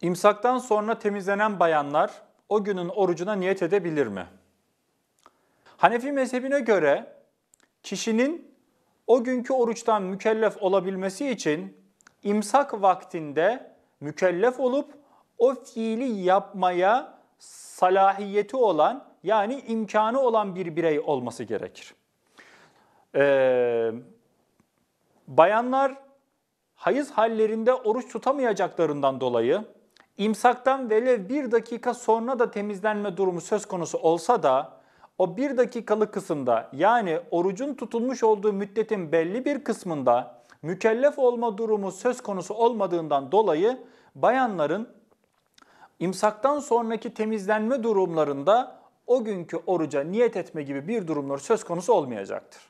İmsaktan sonra temizlenen bayanlar o günün orucuna niyet edebilir mi? Hanefi mezhebine göre kişinin o günkü oruçtan mükellef olabilmesi için imsak vaktinde mükellef olup o fiili yapmaya salahiyeti olan yani imkanı olan bir birey olması gerekir. Ee, bayanlar hayız hallerinde oruç tutamayacaklarından dolayı İmsaktan velev bir dakika sonra da temizlenme durumu söz konusu olsa da o bir dakikalık kısımda yani orucun tutulmuş olduğu müddetin belli bir kısmında mükellef olma durumu söz konusu olmadığından dolayı bayanların imsaktan sonraki temizlenme durumlarında o günkü oruca niyet etme gibi bir durumlar söz konusu olmayacaktır.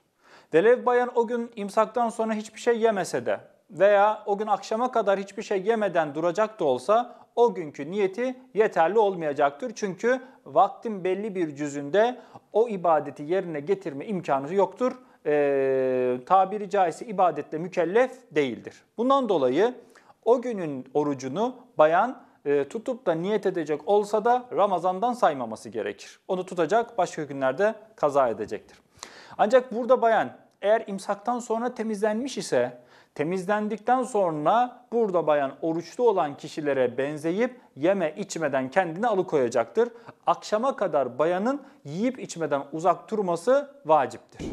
Velev bayan o gün imsaktan sonra hiçbir şey yemese de veya o gün akşama kadar hiçbir şey yemeden duracak da olsa o günkü niyeti yeterli olmayacaktır. Çünkü vaktin belli bir cüzünde o ibadeti yerine getirme imkanı yoktur. E, tabiri caizse ibadetle mükellef değildir. Bundan dolayı o günün orucunu bayan e, tutup da niyet edecek olsa da Ramazan'dan saymaması gerekir. Onu tutacak başka günlerde kaza edecektir. Ancak burada bayan eğer imsaktan sonra temizlenmiş ise temizlendikten sonra burada bayan oruçlu olan kişilere benzeyip yeme içmeden kendini alıkoyacaktır. Akşama kadar bayanın yiyip içmeden uzak durması vaciptir.